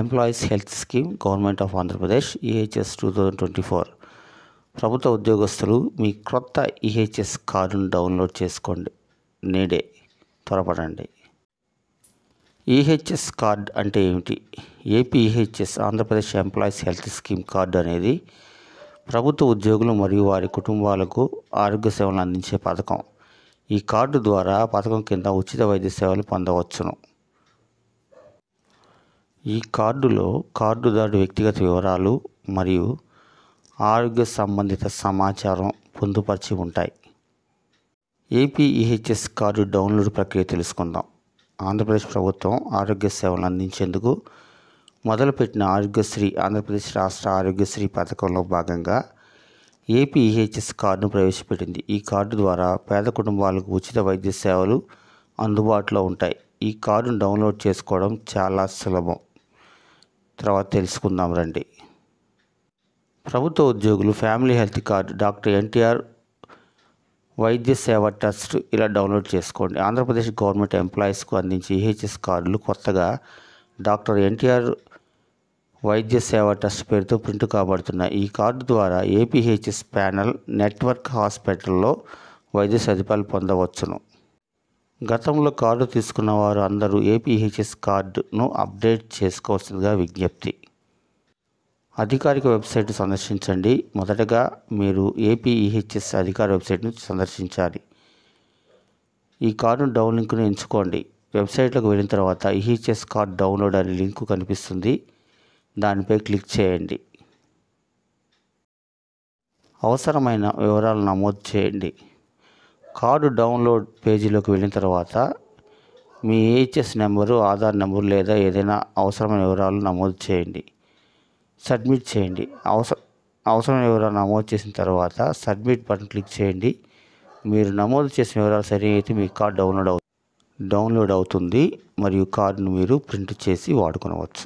employees health scheme government of Andhra Pradesh EHS two thousand twenty four ప్రభుత్వ ఉద్యోగస్తులు మీ క్రొత్త EHS e కార్డును డౌన్లోడ్ చేసుకోండి నేడే త్వరపడండి ఈహెచ్ఎస్ e కార్డ్ అంటే ఏమిటి APEHS Andhra Pradesh employees health scheme card అనేది ప్రభుత్వ ఉద్యోగులు మరియు వారి కుటుంబాలకు ఆరోగ్య సేవలు అందించే పథకం ఈ కార్డు ద్వారా పథకం కింద ఉచిత వైద్య సేవలు పొందవచ్చును ఈ కార్డులో కార్డుదారు వ్యక్తిగత వివరాలు మరియు ఆరోగ్య సంబంధిత సమాచారం పొందుపరిచి ఉంటాయి ఏపీఈహెచ్ఎస్ కార్డు డౌన్లోడ్ ప్రక్రియ తెలుసుకుందాం ఆంధ్రప్రదేశ్ ప్రభుత్వం ఆరోగ్య సేవలు అందించేందుకు మొదలుపెట్టిన ఆరోగ్యశ్రీ ఆంధ్రప్రదేశ్ రాష్ట్ర ఆరోగ్యశ్రీ పథకంలో భాగంగా ఏపీఈహెచ్ఎస్ కార్డును ప్రవేశపెట్టింది ఈ కార్డు ద్వారా పేద కుటుంబాలకు ఉచిత వైద్య సేవలు అందుబాటులో ఉంటాయి ఈ కార్డును డౌన్లోడ్ చేసుకోవడం చాలా సులభం తర్వాత తెలుసుకుందాం రండి ప్రభుత్వ ఉద్యోగులు family health card doctor NTR Vaidya Seva trust ఇలా డౌన్లోడ్ చేసుకోండి ఆంధ్రప్రదేశ్ గవర్నమెంట్ ఎంప్లాయీస్కు అందించి ఈహెచ్ఎస్ కార్డులు కొత్తగా డాక్టర్ ఎన్టీఆర్ వైద్య సేవ ట్రస్ట్ పేరుతో ప్రింట్ కాబడుతున్నాయి ఈ కార్డు ద్వారా ఏపీహెచ్ఎస్ ప్యానల్ నెట్వర్క్ హాస్పిటల్లో వైద్య సదుపాయాలు పొందవచ్చును గతంలో కార్డు తీసుకున్న వారు అందరూ ఏపీహెచ్ఎస్ కార్డును అప్డేట్ చేసుకోవాల్సిందిగా విజ్ఞప్తి అధికారిక వెబ్సైట్ సందర్శించండి మొదటగా మీరు ఏపీఈహెచ్ఎస్ అధికార వెబ్సైట్ను సందర్శించాలి ఈ కార్డు డౌన్లింక్ను ఎంచుకోండి వెబ్సైట్లోకి వెళ్ళిన తర్వాత ఈహెచ్ఎస్ కార్డ్ డౌన్లోడ్ అనే లింకు కనిపిస్తుంది దానిపై క్లిక్ చేయండి అవసరమైన వివరాలు నమోదు చేయండి కార్డు డౌన్లోడ్ పేజీలోకి వెళ్ళిన తర్వాత మీ ఏహెచ్ఎస్ నెంబరు ఆధార్ నెంబర్ లేదా ఏదైనా అవసరమైన వివరాలు నమోదు చేయండి సబ్మిట్ చేయండి అవసర అవసరమైన వివరాలు నమోదు చేసిన తర్వాత సబ్మిట్ బటన్ క్లిక్ చేయండి మీరు నమోదు చేసిన వివరాలు సరి అయితే మీ కార్డు డౌన్లోడ్ అవుతుంది డౌన్లోడ్ అవుతుంది మరియు కార్డును మీరు ప్రింట్ చేసి వాడుకోవచ్చు